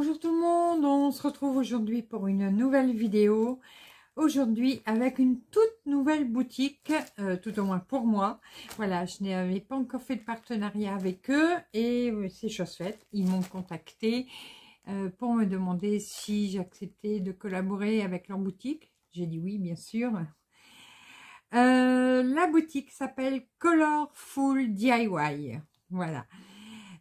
Bonjour tout le monde, on se retrouve aujourd'hui pour une nouvelle vidéo. Aujourd'hui avec une toute nouvelle boutique, euh, tout au moins pour moi. Voilà, je n'avais pas encore fait de partenariat avec eux et euh, c'est chose faite. Ils m'ont contacté euh, pour me demander si j'acceptais de collaborer avec leur boutique. J'ai dit oui, bien sûr. la boutique s'appelle Colorful DIY. Voilà.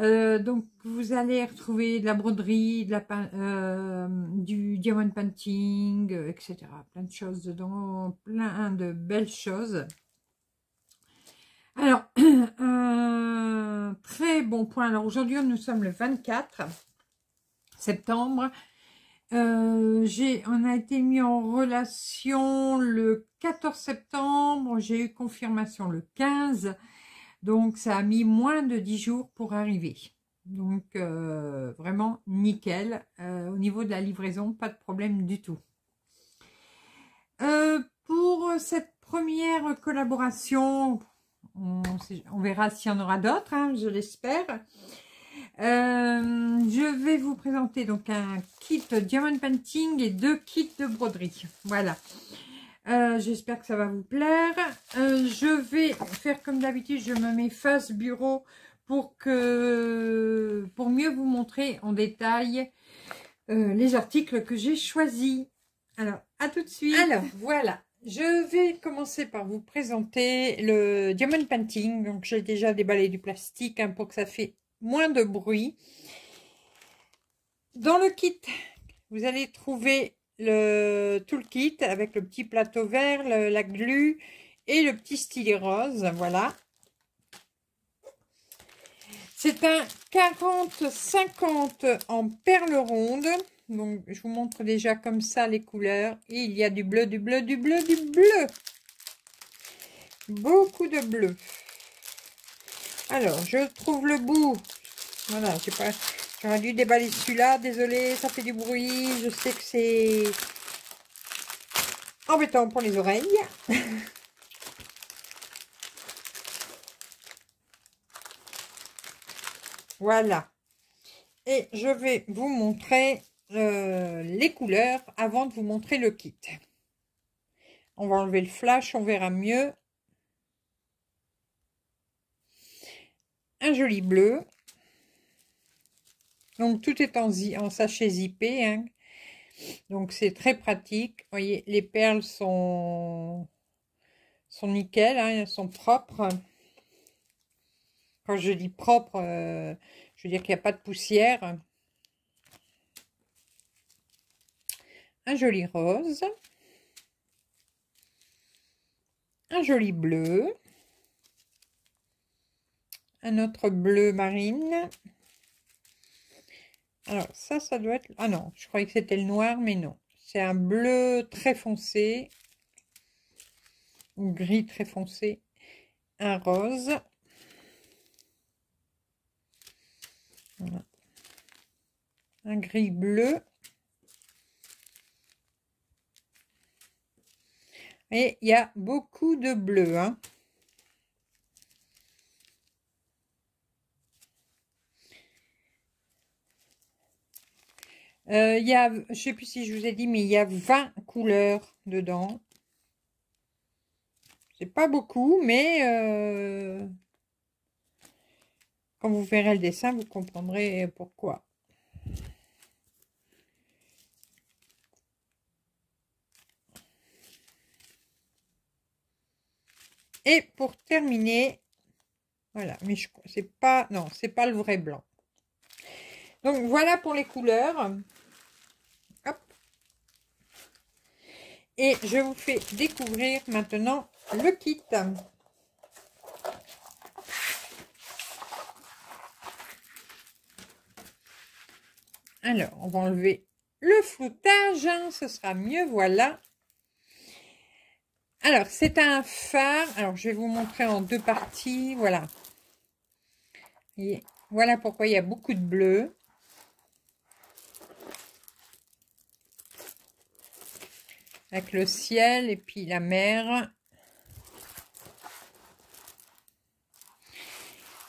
Euh, donc, vous allez retrouver de la broderie, euh, du diamond painting, euh, etc. Plein de choses dedans, plein de belles choses. Alors, très bon point. Alors, aujourd'hui, nous sommes le 24 septembre. on a été mis en relation le 14 septembre. J'ai eu confirmation le 15 septembre. Donc, ça a mis moins de 10 jours pour arriver. Donc, euh, vraiment nickel. Euh, au niveau de la livraison, pas de problème du tout. Euh, pour cette première collaboration, on, verra s'il y en aura d'autres, hein, je l'espère. je vais vous présenter donc un kit Diamond Painting et deux kits de broderie. Voilà. Euh, j'espère que ça va vous plaire. Euh, je vais faire comme d'habitude, je me mets face bureau pour, que, pour mieux vous montrer en détail euh, les articles que j'ai choisis. Alors, à tout de suite. Alors, voilà. Je vais commencer par vous présenter le Diamond Painting. Donc, j'ai déjà déballé du plastique hein, pour que ça fait moins de bruit. Dans le kit, vous allez trouver le, tout le kit avec le petit plateau vert, la glue et le petit stylet rose, voilà. C'est un 40-50 en perles rondes. Donc, je vous montre déjà comme ça les couleurs. il y a du bleu, du bleu, du bleu, du bleu. Beaucoup de bleu. Alors, je trouve le bout. Voilà, j'ai pas... J'aurais dû déballer celui-là, désolé, ça fait du bruit, je sais que c'est embêtant pour les oreilles. voilà. Et je vais vous montrer euh, les couleurs avant de vous montrer le kit. On va enlever le flash, on verra mieux. Un joli bleu, donc tout est en, en sachet zippé. Hein. Donc c'est très pratique. voyez, les perles sont, sont nickel, hein, elles sont propres. Quand je dis propre, euh, je veux dire qu'il n'y a pas de poussière. Un joli rose. Un joli bleu. Un autre bleu marine. Alors, ça, ça doit être... Ah non, je croyais que c'était le noir, mais non. C'est un bleu très foncé. Ou gris très foncé. Un rose. Un gris bleu. Et il y a beaucoup de bleu. Hein. Euh, il y a, je ne sais plus si je vous ai dit, mais il y a 20 couleurs dedans. C'est pas beaucoup, mais euh, quand vous verrez le dessin, vous comprendrez pourquoi. Et pour terminer, voilà, mais c'est pas, non, c'est pas le vrai blanc. Donc voilà pour les couleurs. Et je vous fais découvrir maintenant le kit. Alors, on va enlever le floutage, hein, ce sera mieux, voilà. Alors, c'est un phare. Alors, je vais vous montrer en deux parties, voilà. voilà pourquoi il y a beaucoup de bleu. avec le ciel et puis la mer.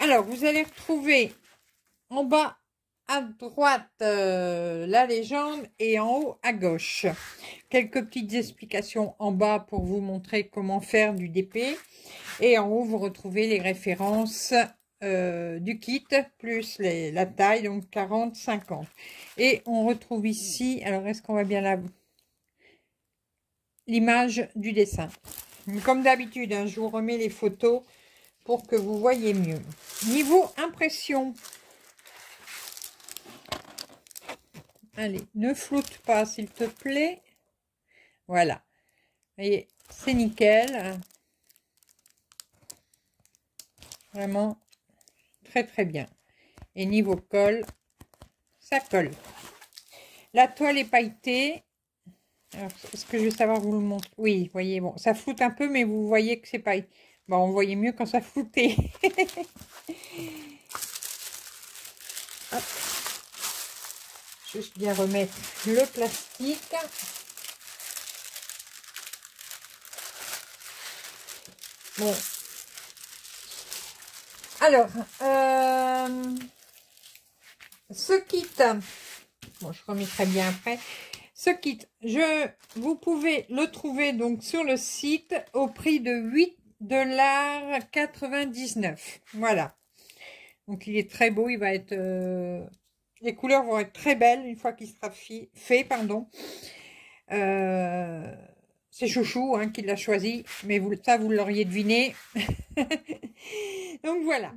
Alors, vous allez retrouver en bas à droite euh, la légende et en haut à gauche. Quelques petites explications en bas pour vous montrer comment faire du DP. Et en haut, vous retrouvez les références euh, du kit, plus la taille, donc 40, 50. Et on retrouve ici, alors est-ce qu'on va bien la l'image du dessin. Comme d'habitude, hein, je vous remets les photos pour que vous voyez mieux. Niveau impression. Allez, ne floute pas s'il te plaît. Voilà. voyez, c'est nickel. Hein. Vraiment très très bien. Et niveau colle, ça colle. La toile est pailletée. Alors, ce que je vais savoir, vous le montre. Oui, vous voyez, bon, ça floute un peu, mais vous voyez que c'est pas... Bon, on voyait mieux quand ça foutait. Hop. Juste bien remettre le plastique. Bon. Alors, euh, ce kit, bon, je très bien après. Ce kit, je, vous pouvez le trouver donc sur le site au prix de dollars 8,99$. Voilà. Donc il est très beau, il va être... Euh, les couleurs vont être très belles une fois qu'il sera fait. pardon. Euh, c'est Chouchou hein, qui l'a choisi, mais vous, ça vous l'auriez deviné. donc voilà.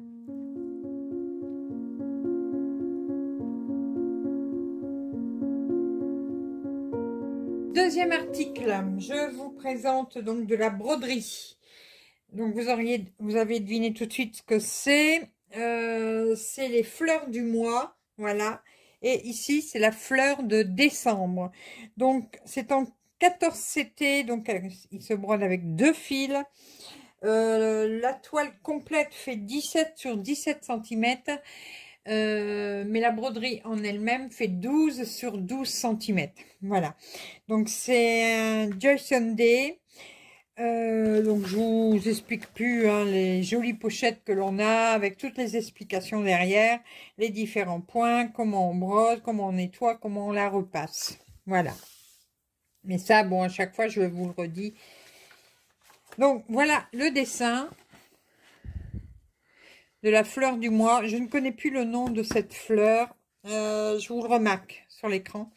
Deuxième article, je vous présente donc de la broderie. Donc vous, auriez, vous avez deviné tout de suite ce que c'est. Euh, c'est les fleurs du mois, voilà. Et ici, c'est la fleur de décembre. Donc c'est en 14 CT, donc il se brode avec deux fils. Euh, la toile complète fait 17 sur 17 cm. Euh, mais la broderie en elle-même fait 12 sur 12 cm. Voilà. Donc c'est un Joy Sunday. Euh, donc je vous explique plus hein, les jolies pochettes que l'on a avec toutes les explications derrière, les différents points, comment on brode, comment on nettoie, comment on la repasse. Voilà. Mais ça, bon, à chaque fois, je vous le redis. Donc voilà le dessin de la fleur du mois. Je ne connais plus le nom de cette fleur. Euh, je vous le remarque sur l'écran.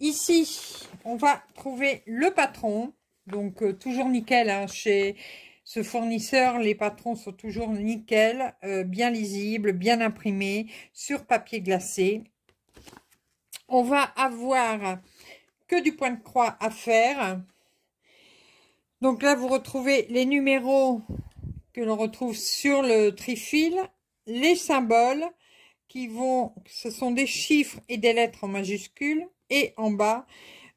Ici, on va trouver le patron. Donc, euh, toujours nickel hein, chez ce fournisseur. Les patrons sont toujours nickel, euh, bien lisibles, bien imprimés, sur papier glacé. On va avoir que du point de croix à faire. Donc là, vous retrouvez les numéros que l'on retrouve sur le trifil, les symboles qui vont, ce sont des chiffres et des lettres en majuscules, et en bas,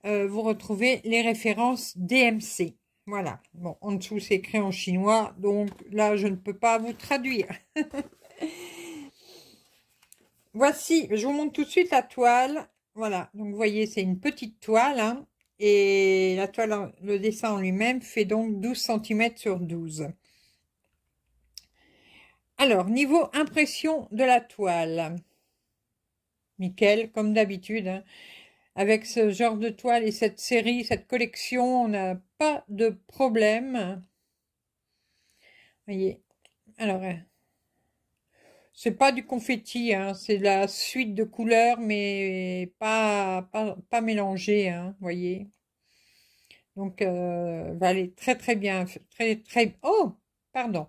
euh, vous retrouvez les références DMC. Voilà, bon, en dessous c'est écrit en chinois, donc là je ne peux pas vous traduire. Voici, je vous montre tout de suite la toile. Voilà, donc vous voyez c'est une petite toile, hein et la toile, le dessin en lui-même fait donc 12 cm sur 12. Alors, niveau impression de la toile, nickel, comme d'habitude, hein, avec ce genre de toile et cette série, cette collection, on n'a pas de problème. Voyez, alors, hein, c'est pas du confetti, hein, c'est la suite de couleurs, mais pas, pas, pas mélangée, hein, voyez. Donc, euh, elle va aller très très bien, très très. Oh, pardon.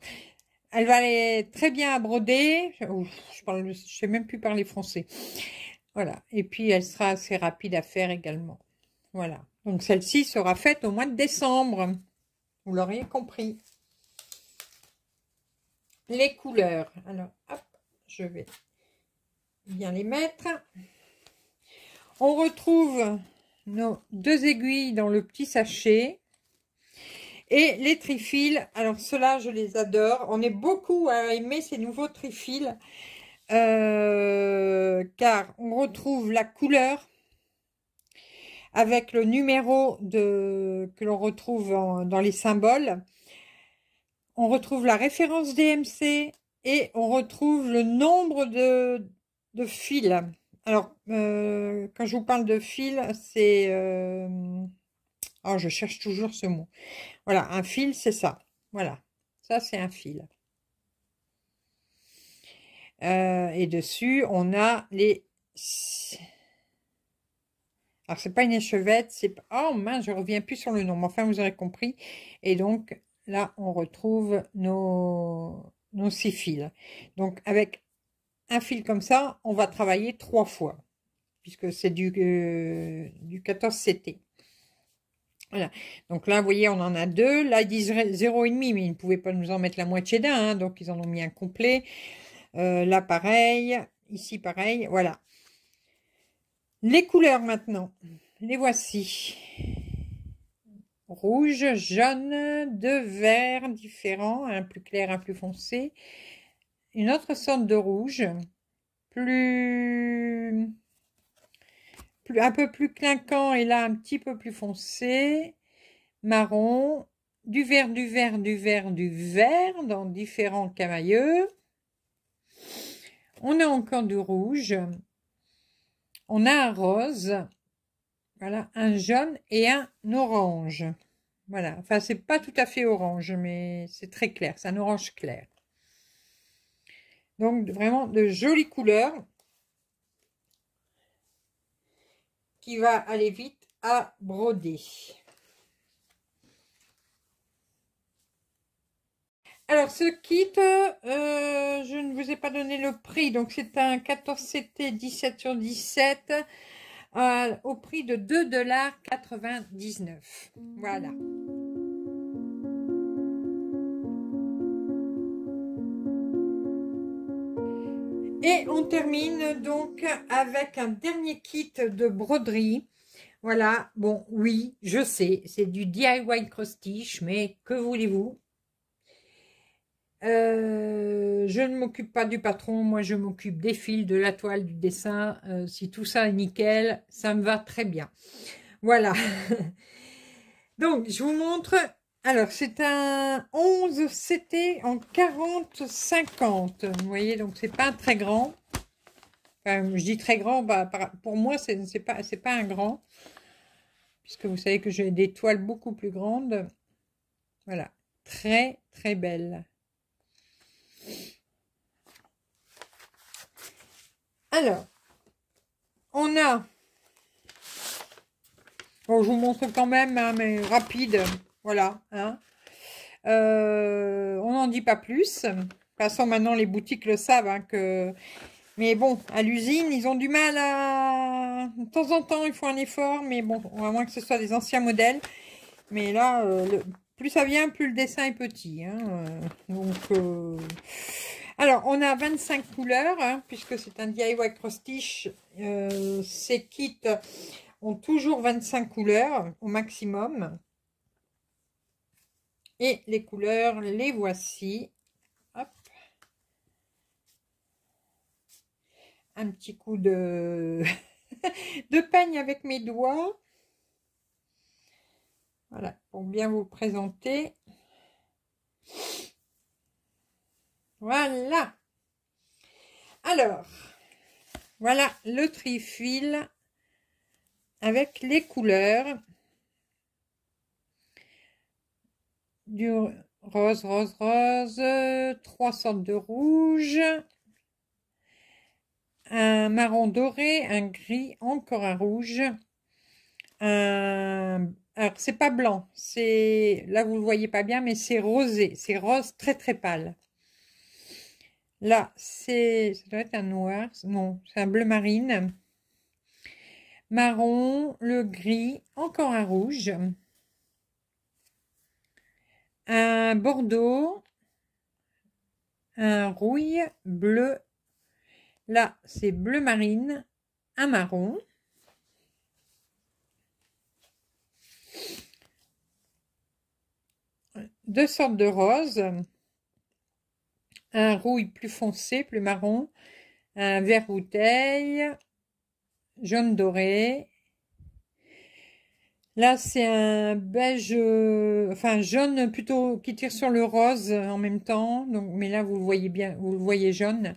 Elle va aller très bien à broder. je ne sais même plus parler français. Voilà. Et puis, elle sera assez rapide à faire également. Voilà. Donc, celle-ci sera faite au mois de décembre. Vous l'auriez compris. Les couleurs. Alors, hop. Je vais bien les mettre. On retrouve nos deux aiguilles dans le petit sachet. Et les trifils, alors cela je les adore. On est beaucoup à aimer ces nouveaux trifils. Euh, car on retrouve la couleur avec le numéro de, que l'on retrouve dans les symboles. On retrouve la référence DMC, et on retrouve le nombre de, fils. Alors, euh, quand je vous parle de fils, c'est... Euh, oh, je cherche toujours ce mot. Voilà, un fil, c'est ça. Voilà, ça, c'est un fil. Euh, et dessus, on a les... Alors, c'est pas une échevette, c'est... Oh, mince, je reviens plus sur le nom. Enfin, vous aurez compris. Et donc, là, on retrouve nos donc fils. Donc avec un fil comme ça, on va travailler trois fois, puisque c'est du, euh, du 14CT. Voilà. Donc là, vous voyez, on en a deux. Là, ils disent 0,5, mais ils ne pouvaient pas nous en mettre la moitié d'un, hein. donc ils en ont mis un complet. Euh, là, pareil. Ici, pareil. Voilà. Les couleurs maintenant. Les voici rouge, jaune, deux verts différents, un plus clair, un plus foncé, une autre sorte de rouge, plus, un peu plus clinquant et là un petit peu plus foncé, marron, du vert, du vert, du vert, du vert dans différents camailleux. On a encore du rouge. On a un rose, voilà, un jaune et un orange. Voilà, enfin c'est pas tout à fait orange, mais c'est très clair, c'est un orange clair. Donc vraiment de jolies couleurs qui va aller vite à broder. Alors ce kit, euh, je ne vous ai pas donné le prix, donc c'est un 14 CT 17 sur 17 euh, au prix de 2,99$. Voilà. Et on termine donc avec un dernier kit de broderie. Voilà, bon, oui, je sais, c'est du DIY cross-stitch, mais que voulez-vous euh, je ne m'occupe pas du patron, moi je m'occupe des fils, de la toile, du dessin. Euh, si tout ça est nickel, ça me va très bien. Voilà. Donc, je vous montre. Alors, c'est un 11 CT en 40-50. Vous voyez, donc c'est pas très grand. je dis très grand, bah, pour moi, c'est pas, pas un grand. Puisque vous savez que j'ai des toiles beaucoup plus grandes. Voilà. Très, très belle. Alors, on a... Bon, je vous montre quand même, hein, mais rapide. Voilà. Hein. Euh, on n'en dit pas plus. De maintenant, les boutiques le savent. Hein, que... Mais bon, à l'usine, ils ont du mal à... De temps en temps, ils font un effort. Mais bon, à moins que ce soit des anciens modèles. Mais là, euh, plus ça vient, plus le dessin est petit. Euh, donc, alors, on a 25 couleurs, hein, puisque c'est un DIY cross-stitch. Euh, ces kits ont toujours 25 couleurs au maximum. Et les couleurs, les voici. Un petit coup de, de peigne avec mes doigts. Voilà, pour bien vous présenter. Voilà. Alors, voilà le trifil avec les couleurs du rose, rose, rose, trois sortes de rouge, un marron doré, un gris, encore un rouge, un... Alors, c'est pas blanc, c'est là vous le voyez pas bien, mais c'est rosé, c'est rose très très pâle. Là, c'est, ça doit être un noir, non, c'est un bleu marine. Marron, le gris, encore un rouge. Un bordeaux, un rouille, bleu. Là, c'est bleu marine, un marron. Deux sortes de roses un rouille plus foncé, plus marron, un vert bouteille, jaune doré. Là, c'est un beige, euh, enfin jaune plutôt qui tire sur le rose en même temps. Donc, mais là, vous le voyez bien, vous le voyez jaune.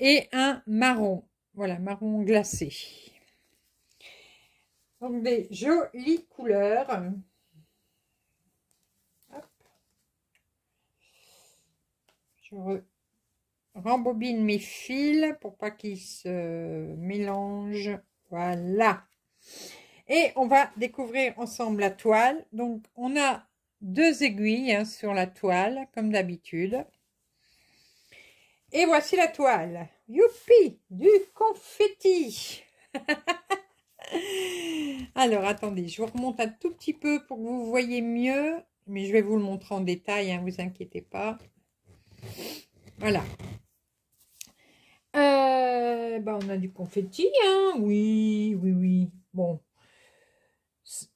Et un marron, voilà, marron glacé. Donc des jolies couleurs. Je rembobine mes fils pour pas qu'ils se mélangent. Voilà. Et on va découvrir ensemble la toile. Donc, on a deux aiguilles hein, sur la toile, comme d'habitude. Et voici la toile. Youpi Du confetti Alors, attendez, je vous remonte un tout petit peu pour que vous voyez mieux. Mais je vais vous le montrer en détail, ne hein, vous inquiétez pas. Voilà. Euh, bah, on a du confetti, hein Oui, oui, oui. Bon.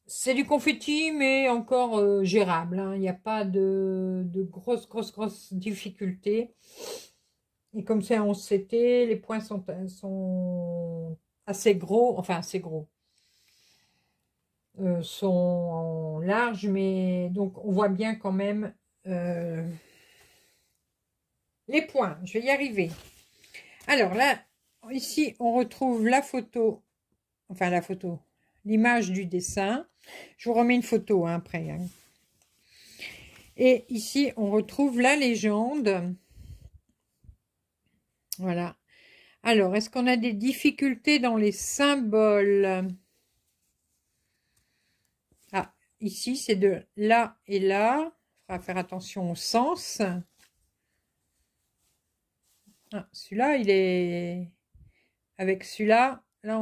C'est du confetti, mais encore euh, gérable. Hein. Il n'y a pas de, grosses, grosses, grosses difficultés. Et comme c'est en CT, les points sont, sont assez gros, enfin assez gros. Euh, sont larges mais donc on voit bien quand même euh, les points. Je vais y arriver. Alors là, ici, on retrouve la photo, enfin la photo, l'image du dessin. Je vous remets une photo hein, après. Hein. Et ici, on retrouve la légende. Voilà. Alors, est-ce qu'on a des difficultés dans les symboles Ah, ici, c'est de là et là. Il faudra faire attention au sens. Ah, celui-là, il est... Avec celui-là, là,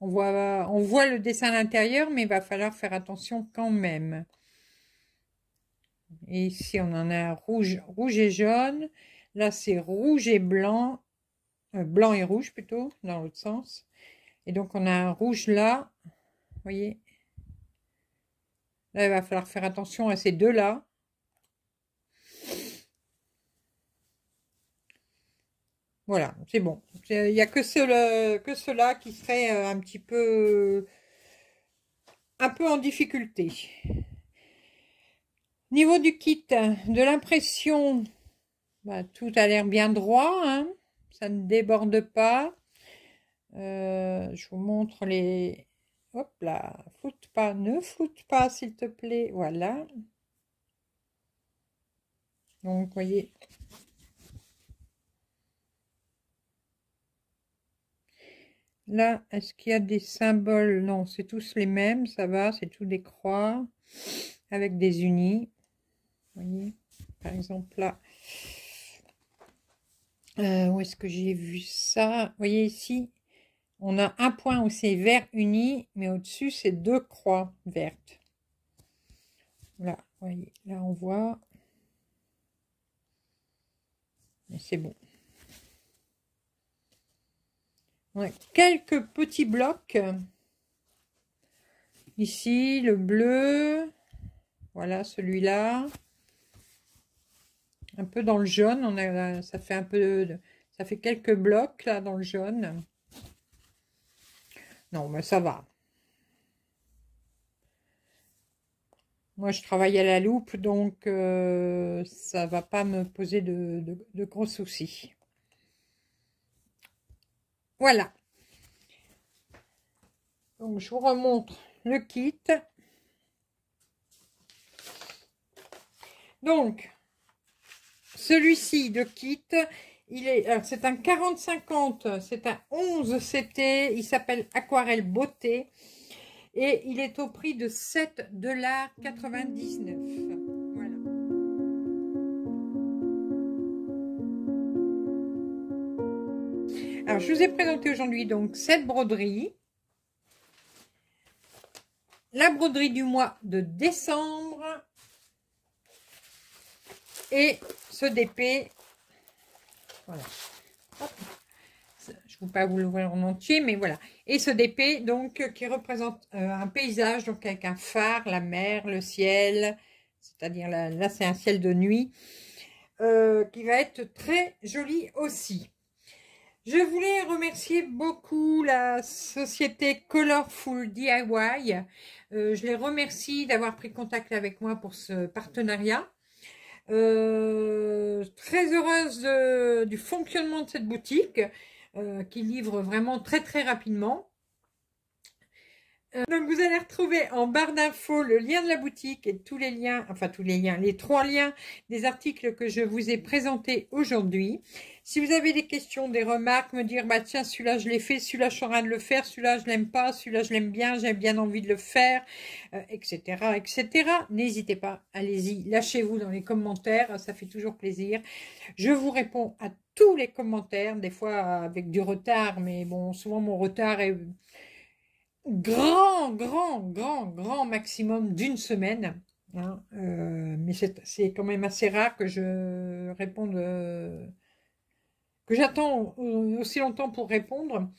on... voit, on voit le dessin à l'intérieur, mais il va falloir faire attention quand même. Et ici, on en a rouge, rouge et jaune. Là, c'est rouge et blanc. Euh, blanc et rouge, plutôt, dans l'autre sens. Et donc, on a un rouge là. Vous voyez Là, il va falloir faire attention à ces deux-là. Voilà, c'est bon. Il n'y a que, cela, que cela qui serait euh, un petit peu, un peu en difficulté. Niveau du kit, de l'impression, bah, tout a l'air bien droit. Hein. ça ne déborde pas. Euh, je vous montre les... Hop là, foute pas, ne foute pas s'il te plaît. Voilà. Donc, vous voyez, Là, est-ce qu'il y a des symboles Non, c'est tous les mêmes, ça va, c'est tous des croix avec des unis. Vous voyez Par exemple, là, euh, où est-ce que j'ai vu ça Vous voyez ici, on a un point où c'est vert uni, mais au-dessus, c'est deux croix vertes. Là, vous voyez, là on voit. Mais c'est bon. Quelques petits blocs. Ici, le bleu. Voilà, celui-là. Un peu dans le jaune. On a, ça fait un peu... De, ça fait quelques blocs, là, dans le jaune. Non, mais ben, ça va. Moi, je travaille à la loupe, donc euh, ça va pas me poser de gros soucis. Voilà. Donc, je vous remontre le kit. Donc, celui-ci de kit, il est, c'est un 40-50, c'est un 11 CT, il s'appelle Aquarelle Beauté et il est au prix de 7,99$. je vous ai présenté aujourd'hui donc cette broderie. La broderie du mois de décembre. Et ce DP. Voilà. Je ne pas vous l'ouvrir en entier, mais voilà. Et ce DP, donc, qui représente euh, un paysage, donc avec un phare, la mer, le ciel, c'est-à-dire là, c'est un ciel de nuit, euh, qui va être très joli aussi. Je voulais remercier beaucoup la société Colorful DIY. Euh, je les remercie d'avoir pris contact avec moi pour ce partenariat. Euh, très heureuse euh, du fonctionnement de cette boutique qui livre vraiment très très rapidement. Euh, donc vous allez retrouver en barre d'infos le lien de la boutique et tous les liens, enfin tous les liens, les trois liens des articles que je vous ai présentés aujourd'hui. Si vous avez des questions, des remarques, me dire bah tiens celui-là je l'ai fait, celui-là je suis en train de le faire, celui-là je l'aime pas, celui-là je l'aime bien, j'ai bien envie de le faire, etc. Euh, etc. N'hésitez pas, allez-y, lâchez-vous dans les commentaires, ça fait toujours plaisir. Je vous réponds à tous les commentaires, des fois avec du retard, mais bon souvent mon retard est grand, grand, grand, grand maximum d'une semaine. Hein, euh, mais c'est quand même assez rare que je réponde, euh, que j'attends aussi longtemps pour répondre.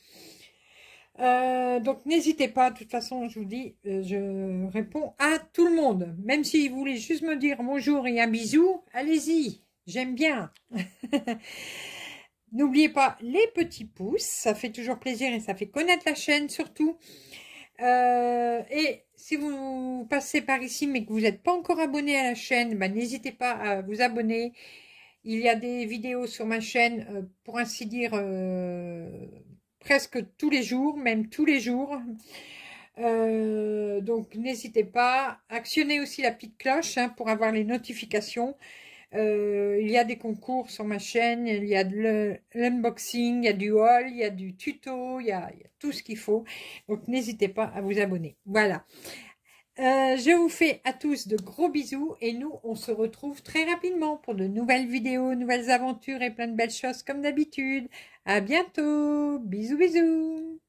Euh, donc n'hésitez pas, de toute façon je vous dis, je réponds à tout le monde. Même si vous voulez juste me dire bonjour et un bisou, allez-y, j'aime bien. N'oubliez pas les petits pouces, ça fait toujours plaisir et ça fait connaître la chaîne surtout. Euh, et si vous passez par ici mais que vous n'êtes pas encore abonné à la chaîne, bah, n'hésitez pas à vous abonner. Il y a des vidéos sur ma chaîne, euh, pour ainsi dire, euh, presque tous les jours, même tous les jours. donc n'hésitez pas. Actionnez aussi la petite cloche hein, pour avoir les notifications. Euh, il y a des concours sur ma chaîne, il y a de l'unboxing, il y a du haul, il y a du tuto, il y a, tout ce qu'il faut. Donc n'hésitez pas à vous abonner. Voilà. Euh, je vous fais à tous de gros bisous et nous, on se retrouve très rapidement pour de nouvelles vidéos, nouvelles aventures et plein de belles choses comme d'habitude. À bientôt. Bisous, bisous.